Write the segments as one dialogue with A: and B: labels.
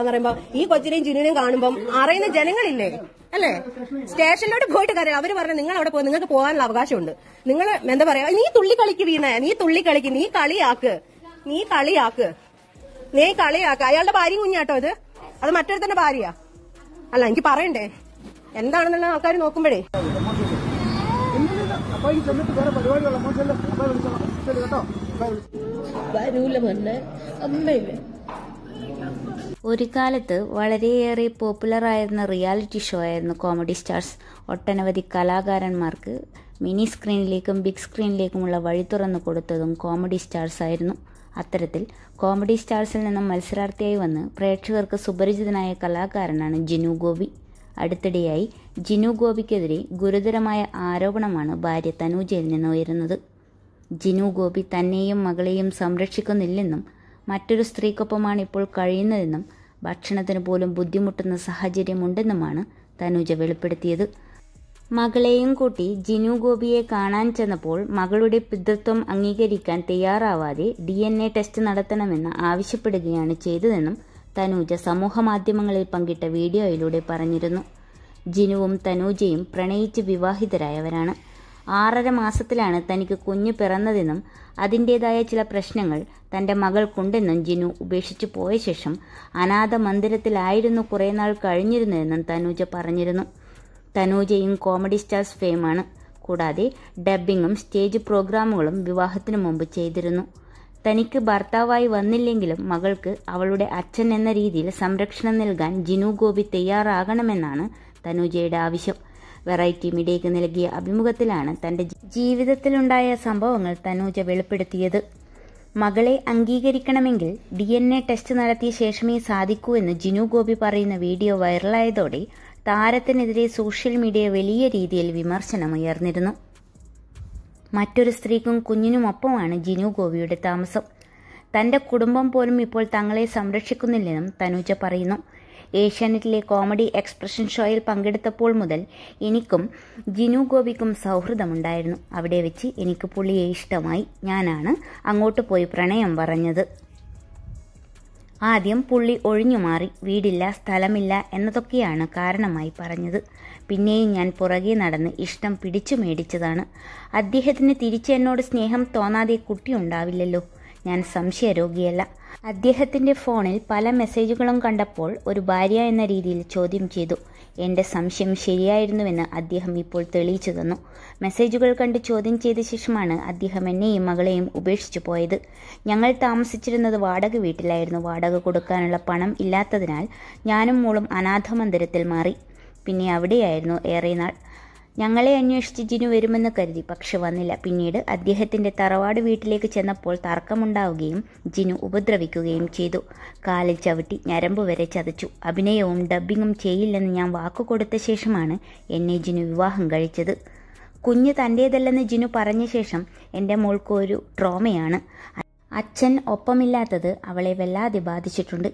A: എന്ന് പറയുമ്പോ ഈ കൊച്ചിനെയും ജുനുവിനെയും കാണുമ്പോൾ അറിയുന്ന ജനങ്ങളില്ലേ അല്ലേ സ്റ്റേഷനിലോട്ട് പോയിട്ട് കാര്യം അവര് പറഞ്ഞു നിങ്ങൾ അവിടെ പോകും നിങ്ങൾക്ക് പോകാനുള്ള അവകാശമുണ്ട് നിങ്ങൾ എന്താ പറയാ നീ തുള്ളി കളിക്ക് വീണേ നീ തുള്ളി കളിക്ക് നീ കളിയാക്ക് നീ കളിയാക്ക് നീ കളിയാക്ക് അയാളുടെ ഭാര്യ കുഞ്ഞാട്ടോ ഇത് അത് മറ്റൊരുത്തന്റെ ഭാര്യ അല്ല എനിക്ക് പറയണ്ടേ എന്താണെന്നുള്ള ആൾക്കാർ നോക്കുമ്പോഴേ വരൂല അമ്മയില്ലേ ഒരു കാലത്ത് വളരെയേറെ ആയിരുന്ന റിയാലിറ്റി ഷോ ആയിരുന്നു കോമഡി സ്റ്റാർസ് ഒട്ടനവധി കലാകാരന്മാർക്ക് മിനി സ്ക്രീനിലേക്കും ബിഗ് സ്ക്രീനിലേക്കുമുള്ള വഴി തുറന്നു കൊടുത്തതും കോമഡി സ്റ്റാർസ് ആയിരുന്നു അത്തരത്തിൽ കോമഡി സ്റ്റാർസിൽ നിന്നും മത്സരാർത്ഥിയായി വന്ന് പ്രേക്ഷകർക്ക് സുപരിചിതനായ കലാകാരനാണ് ജിനു ഗോപി അടുത്തിടെയായി ജിനു ഗോപിക്കെതിരെ ഗുരുതരമായ ആരോപണമാണ് ഭാര്യ തനൂജയിൽ നിന്ന് ഉയരുന്നത് ജിനു ഗോപി തന്നെയും മകളെയും സംരക്ഷിക്കുന്നില്ലെന്നും മറ്റൊരു സ്ത്രീക്കൊപ്പമാണ് ഇപ്പോൾ കഴിയുന്നതെന്നും ഭക്ഷണത്തിന് പോലും ബുദ്ധിമുട്ടുന്ന സാഹചര്യമുണ്ടെന്നുമാണ് തനുജ വെളിപ്പെടുത്തിയത് മകളെയും കൂട്ടി ജിനു ഗോപിയെ കാണാൻ ചെന്നപ്പോൾ മകളുടെ പിതൃത്വം അംഗീകരിക്കാൻ തയ്യാറാവാതെ ഡി എൻ എ ടെസ്റ്റ് നടത്തണമെന്ന് ആവശ്യപ്പെടുകയാണ് ചെയ്തതെന്നും തനൂജ സമൂഹ മാധ്യമങ്ങളിൽ പങ്കിട്ട വീഡിയോയിലൂടെ പറഞ്ഞിരുന്നു ജിനുവും തനൂജയും പ്രണയിച്ച് വിവാഹിതരായവരാണ് ആറര മാസത്തിലാണ് തനിക്ക് കുഞ്ഞ് പിറന്നതെന്നും അതിൻ്റേതായ ചില പ്രശ്നങ്ങൾ തൻ്റെ മകൾക്കുണ്ടെന്നും ജിനു ഉപേക്ഷിച്ചു പോയ ശേഷം അനാഥ മന്ദിരത്തിലായിരുന്നു കുറേ നാൾ കഴിഞ്ഞിരുന്നതെന്നും തനൂജ പറഞ്ഞിരുന്നു തനൂജയും കോമഡി സ്റ്റാർസ് ഫെയിമാണ് കൂടാതെ ഡബ്ബിങ്ങും സ്റ്റേജ് പ്രോഗ്രാമുകളും വിവാഹത്തിന് മുമ്പ് ചെയ്തിരുന്നു തനിക്ക് ഭർത്താവായി വന്നില്ലെങ്കിലും മകൾക്ക് അവളുടെ അച്ഛൻ എന്ന രീതിയിൽ സംരക്ഷണം നൽകാൻ ജിനു ഗോപി തയ്യാറാകണമെന്നാണ് തനൂജയുടെ ആവശ്യം വെറൈറ്റി മീഡിയയ്ക്ക് നൽകിയ അഭിമുഖത്തിലാണ് തന്റെ ജീവിതത്തിലുണ്ടായ സംഭവങ്ങൾ തനൂജ വെളിപ്പെടുത്തിയത് മകളെ അംഗീകരിക്കണമെങ്കിൽ ഡി എൻ എ ടെസ്റ്റ് നടത്തിയ ശേഷമേ സാധിക്കൂ എന്ന് ജിനു ഗോപി പറയുന്ന വീഡിയോ വൈറലായതോടെ താരത്തിനെതിരെ സോഷ്യൽ മീഡിയ വലിയ രീതിയിൽ വിമർശനമുയർന്നിരുന്നു മറ്റൊരു സ്ത്രീക്കും കുഞ്ഞിനുമൊപ്പമാണ് ജിനു ഗോപിയുടെ താമസം തന്റെ കുടുംബം പോലും ഇപ്പോൾ തങ്ങളെ സംരക്ഷിക്കുന്നില്ലെന്നും തനൂജ പറയുന്നു ഏഷ്യാനെറ്റിലെ കോമഡി എക്സ്പ്രഷൻ ഷോയിൽ പങ്കെടുത്തപ്പോൾ മുതൽ എനിക്കും ജിനു ഗോപിക്കും സൗഹൃദമുണ്ടായിരുന്നു അവിടെ വെച്ച് എനിക്ക് പുള്ളിയെ ഇഷ്ടമായി ഞാനാണ് അങ്ങോട്ട് പോയി പ്രണയം പറഞ്ഞത് ആദ്യം പുള്ളി ഒഴിഞ്ഞു മാറി വീടില്ല സ്ഥലമില്ല എന്നതൊക്കെയാണ് കാരണമായി പറഞ്ഞത് പിന്നെയും ഞാൻ പുറകെ നടന്ന് ഇഷ്ടം പിടിച്ചു മേടിച്ചതാണ് അദ്ദേഹത്തിന് തിരിച്ച് എന്നോട് സ്നേഹം തോന്നാതെ കുട്ടിയുണ്ടാവില്ലല്ലോ ഞാൻ സംശയരോഗിയല്ല അദ്ദേഹത്തിൻ്റെ ഫോണിൽ പല മെസ്സേജുകളും കണ്ടപ്പോൾ ഒരു ഭാര്യ എന്ന രീതിയിൽ ചോദ്യം ചെയ്തു എൻ്റെ സംശയം ശരിയായിരുന്നുവെന്ന് അദ്ദേഹം ഇപ്പോൾ തെളിയിച്ചു തന്നു മെസ്സേജുകൾ കണ്ട് ചോദ്യം ചെയ്ത ശേഷമാണ് അദ്ദേഹം എന്നെയും മകളെയും ഉപേക്ഷിച്ചു പോയത് ഞങ്ങൾ താമസിച്ചിരുന്നത് വാടക വീട്ടിലായിരുന്നു വാടക കൊടുക്കാനുള്ള പണം ഇല്ലാത്തതിനാൽ ഞാനും മോളും അനാഥമന്ദിരത്തിൽ മാറി പിന്നെ അവിടെയായിരുന്നു ഏറെ നാൾ ഞങ്ങളെ അന്വേഷിച്ച് ജിനു വരുമെന്ന് കരുതി പക്ഷെ വന്നില്ല പിന്നീട് അദ്ദേഹത്തിന്റെ തറവാട് വീട്ടിലേക്ക് ചെന്നപ്പോൾ തർക്കമുണ്ടാവുകയും ജിനു ഉപദ്രവിക്കുകയും ചെയ്തു കാലിൽ ചവിട്ടി ഞരമ്പ് വരെ ചതച്ചു അഭിനയവും ഡബ്ബിങ്ങും ചെയ്യില്ലെന്ന് ഞാൻ വാക്കു കൊടുത്ത ശേഷമാണ് എന്നെ ജിനു വിവാഹം കഴിച്ചത് കുഞ്ഞ് തൻ്റേതല്ലെന്ന് ജിനു പറഞ്ഞ ശേഷം എൻ്റെ മോൾക്ക് ഒരു ട്രോമയാണ് അച്ഛൻ ഒപ്പമില്ലാത്തത് അവളെ വല്ലാതെ ബാധിച്ചിട്ടുണ്ട്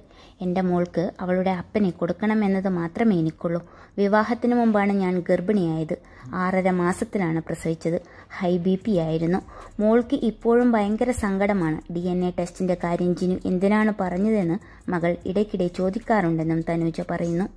A: എൻ്റെ മോൾക്ക് അവളുടെ അപ്പനെ കൊടുക്കണമെന്നത് മാത്രമേ എനിക്കുള്ളൂ വിവാഹത്തിന് മുമ്പാണ് ഞാൻ ഗർഭിണിയായത് ആറര മാസത്തിലാണ് പ്രസവിച്ചത് ഹൈ ബി പി ആയിരുന്നു മോൾക്ക് ഇപ്പോഴും ഭയങ്കര സങ്കടമാണ് ഡി എൻ എ ടെസ്റ്റിൻ്റെ കാര്യം ജിനു എന്തിനാണ് പറഞ്ഞതെന്ന് മകൾ ഇടയ്ക്കിടെ ചോദിക്കാറുണ്ടെന്നും തനൂജ പറയുന്നു